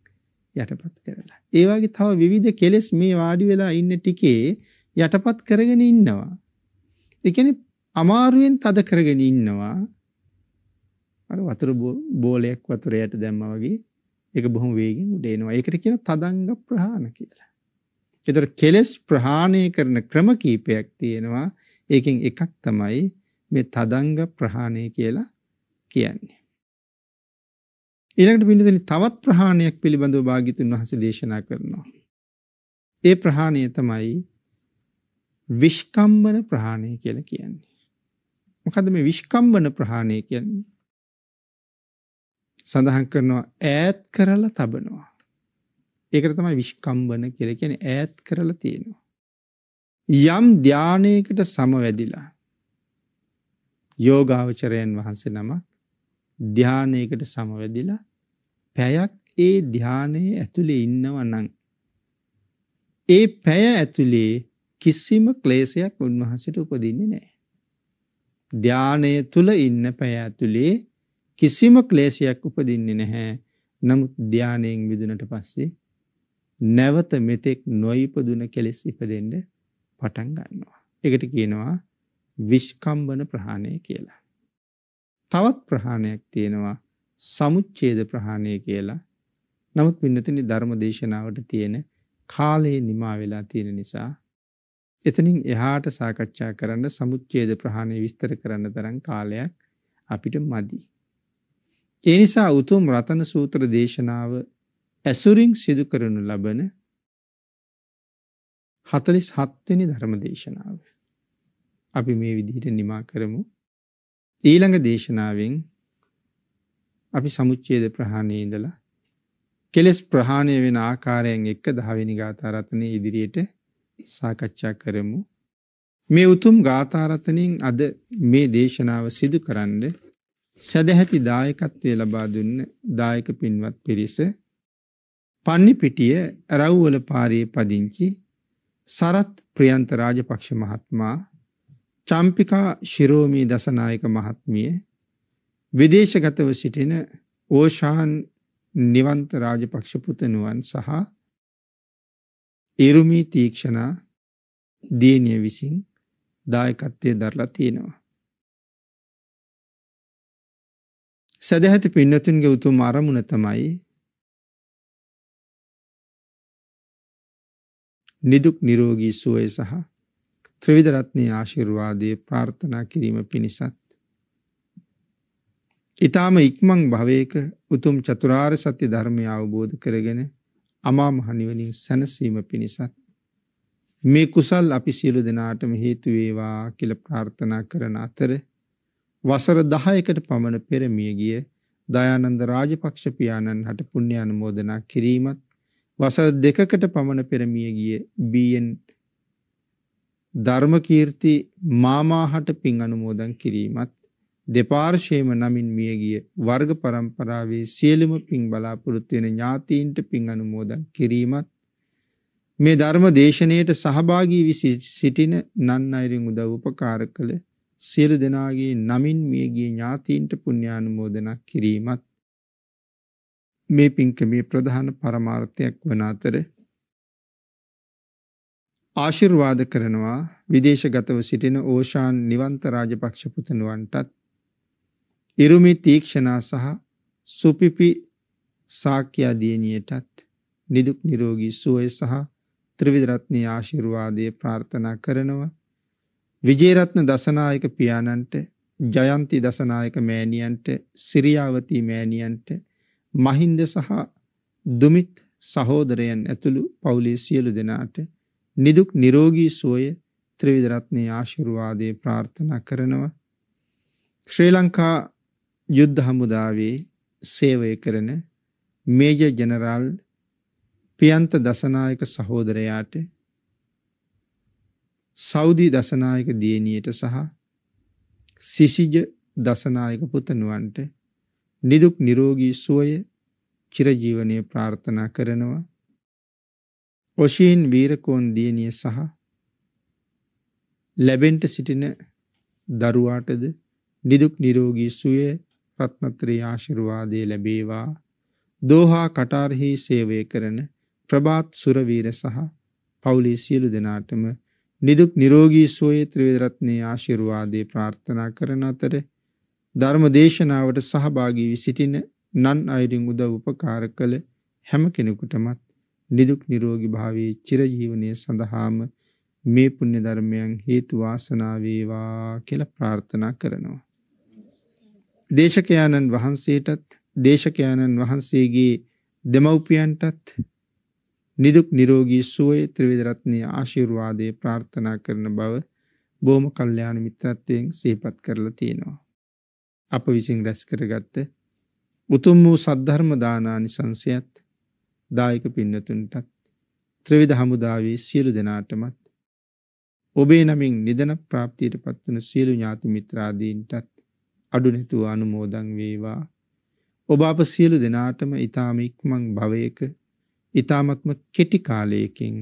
යටපත් කරලා. ඒවාගේ තව විවිධ කෙලෙස් මේ වාඩි වෙලා ඉන්න ටිකේ යටපත් කරගෙන ඉන්නවා. ඒ කියන්නේ අමාරුවෙන් තද කරගෙන ඉන්නවා. අර වතුර බෝලයක් වතුරයට දැම්මා වගේ ඒක බොහොම වේගෙන් උඩ එනවා. ඒකට කියන තදංග ප්‍රහාණ කියලා. ඒතර කෙලස් ප්‍රහාණය කරන ක්‍රම කීපයක් තියෙනවා. ඒකෙන් එකක් තමයි මේ තදංග ප්‍රහාණය කියලා කියන්නේ. ඊළඟට බින්දුවෙන් තවත් ප්‍රහාණයක් පිළිබඳව භාග්‍යතුන් වහන්සේ දේශනා කරනවා. ඒ ප්‍රහාණය තමයි විශ්කම්බන ප්‍රහාණය කියල කියන්නේ. මොකද මේ විශ්කම්බන ප්‍රහාණය කියන්නේ. සඳහන් කරනවා ඈත් කරලා තබනවා. ඒකට තමයි විශ්කම්බන කියල කියන ඈත් කරලා තියෙනවා. යම් ධ්‍යානයකට සමවැදිලා. යෝගාවචරයන් වහන්සේ නමක් ධ්‍යානයකට සමවැදිලා පැයක් ඒ ධ්‍යානයේ ඇතුළේ ඉන්නවනං. ඒ පැය ඇතුළේ කිසිම ක්ලේශයක් උන්වහන්සට උපදින්නේ නෑ. ධ්‍යානය තුළ ඉන්න පැය ඇතුළේ කිසිම ක්ලේශයක් උපදින්නේ නැහැ නමුත් ධ්‍යානයෙන් විදුනට පස්සේ නැවත මෙතෙක් නොයිපදුන කෙලෙස් ඉපදෙන්ඩ පටන් ගන්නවා. එකට කියනවා විශ්කම්බන ප්‍රහාණය කියලා. තවත් ප්‍රහාණයක් තියෙනවා සමුච්චේද ප්‍රහාණය කියලා නමුත් පින්නතිනි ධර්ම දේශනාවට තියෙන කාලයේ නිමා වෙලා තියෙන නිසා එතනින් එහාට සාකච්ඡා කරන්න සමුච්චේද ප්‍රහණය විස්තර කරන්න තරම් කාලයක් අපිට මදි. ඒ නිසා උතුම් රතන සූත්‍ර දේශනාව ඇසුරින් සිදු කරනු ලබන 47 වෙනි ධර්ම දේශනාව. අපි මේ විදිහට නිමා කරමු. ඊළඟ දේශනාවෙන් අපි සමුච්ඡේද ප්‍රහාණයේ ඉඳලා කෙලස් ප්‍රහාණය වෙන ආකාරයෙන් එක්ක 10 වෙනි ගාථා රත්නයේ ඉදිරියට සාකච්ඡා කරමු. මේ උතුම් ගාථාරතනින් අද මේ දේශනාව සිදු කරන්න සැදැහැති දායකත්වය ලබා දුන්න දායක පින්වත් පිරිස පන්නි පිටිය රව්වල පාරයේ පදිංචි සරත් ප්‍රියන්ත රාජපක්ෂ මහත්මා චම්පිකා ශිරෝමී දසනායක මහත්මිය විදේශගතව සිටින ඕෂාන් නිවන්ත රාජපක්ෂ පුතණුවන් සහ එරුමී තීක්ෂණා දියණිය විසින් දායකත්වය දරලා තියෙනවා. සැදැහැති පින්නතුන්ගේ උතුම් අරමුණ තමයි නිදුක් නිරෝගී සුවය සහ ත්‍රවිදරත්නය ආශිර්වාදය ප්‍රාර්ථනා කිරීම පිණිසත්. ඉතාම ඉක්මං භවයක උතුම් චතුරාර් සත්‍ය ධර්මය අවබෝධ කරගෙන අමා මහ නිවනින් සැනසීම පිණිසත් මේ කුසල් අපි සියලු දෙනාටම හේතු වේවා කියලා ප්‍රාර්ථනා කරන අතර වසර 10කට පමණ පෙර මිය ගිය දයානන්ද රාජපක්ෂ පියාණන් හට පුණ්‍ය අනුමෝදනා කිරීමත් වසර දෙකකට පමණ පෙර මිය ගිය බීඑන් ධර්මකීර්ති මාමාහට පින් අනුමෝදන් කිරීමත් දෙපාර්ශයම නමින් මියගිය වර්ග પરම්පරාවේ සියලුම පින් බලාපොරොත්තු වෙන ඥාතීන්ට පින් අනුමෝදන් කිරීමත් මේ ධර්ම දේශනාවට සහභාගී වී සිටින නන් අයරින් උදව් උපකාර කළ සියලු දෙනාගේ නමින් මියගිය ඥාතීන්ට පුණ්‍යානුමෝදනා කිරීමත් මේ පින්කමේ ප්‍රධාන පරමාර්ථයක් වන අතර ආශිර්වාද කරනවා විදේශගතව සිටින ඕෂාන් නිවන්ත රාජපක්ෂ පුතණුවන්ටත් ඉරුමි තීක්ෂණා සහ සුපිපි සාක්‍යා දියණියටත් නිදුක් නිරෝගී සුවය සහ ත්‍රිවිධ රත්නයේ ආශිර්වාදයේ ප්‍රාර්ථනා කරනවා. විජේරත්න දසනායක පියාණන්ට ජයන්ති දසනායක මෑණියන්ට සිරියාවති මෑණියන්ට මහින්ද සහ දුමිත් සහෝදරයන් ඇතුළු පවුලේ සියලු දෙනාට නිදුක් නිරෝගී සුවය ත්‍රිවිධ රත්නයේ ආශිර්වාදයේ ප්‍රාර්ථනා කරනවා ශ්‍රී ලංකා යුද්ධ හමුදාවේ සේවය කරන මේජ ජනරාල් පියන්ත දසනායක සහෝදරයාට සෞදි දසනායක දියණියට සහ සිසිජ දසනායක පුතණුවන්ට නිදුක් නිරෝගී සුවය චිරජීවනයේ ප්‍රාර්ථනා කරනවා ඔෂීන් වීරකෝන් දියණිය සහ ලැබෙන්ට සිටින දරුවාටද නිදුක් නිරෝගී සුවය රත්නත්‍රී ආශිර්වාදය ලැබේවා දෝහා කටාර්හි සේවය කරන ප්‍රභාත් සුරවීර සහ පවුලේ සියලු දෙනාටම නිදුක් නිරෝගී සුවය ත්‍රිවිධරත්නයේ ආශිර්වාදය ප්‍රාර්ථනා කරන අතර ධර්ම දේශනාවට සහභාගී වී සිටින නන් අයුරින් උදව් උපකාර කළ හැම කෙනෙකුටමත් නිදුක් නිරෝගී භාවයේ චිරජීවනය සඳහාම මේ පුණ්‍ය ධර්මයන් හේතු වාසනා වේවා කියලා ප්‍රාර්ථනා කරනවා දේශකයාණන් වහන්සේටත් දේශකයාණන් වහන්සේගේ දෙමව්පියන්ටත් නිදුක් නිරෝගී සුවය ත්‍රිවිධ රත්නයේ ආශිර්වාදයේ ප්‍රාර්ථනා කරන බව බොහොම කල්යාණ මිත්‍රත්වයෙන් සිහිපත් කරලා තියෙනවා. අප විසින් රැස් කරගත්ත උතුම් වූ සද්ධර්ම දානානිසංසයත් දායක පින්නතුන්ටත් ත්‍රිවිධ හමුදාවේ සියලු දෙනාටමත් ඔබේ නමින් නිදන ප්‍රාප්තියට පත්වන සියලු ඥාති මිත්‍රාදීන්ටත් අඩු නැතුව අනුමෝදන් වේවා. ඔබ අප සියලු දෙනාටම ඊ타ම ඉක්මන් භවයක ඊ타මත්ම කෙටි කාලයකින්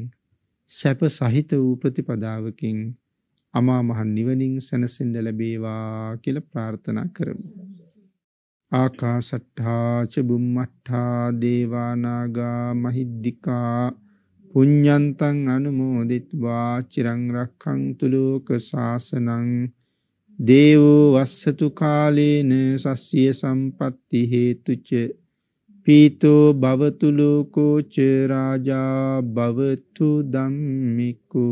සැප සහිත වූ ප්‍රතිපදාවකින් අමා මහ නිවනින් සැනසෙන්න ලැබේවා කියලා ප්‍රාර්ථනා කරමු. ආකාසට්ඨා ච බුම්මට්ඨා දේවා නාග මහිද්దికා පුඤ්ඤන්තං අනුමෝදිත්වා චිරං රක්ඛන්තු ලෝක සාසනං දේවෝ වස්සතු කාලේන සස්සිය සම්පatti හේතුච පීතෝ භවතු ලෝකෝ ච රාජා භවතු ධම්මිකෝ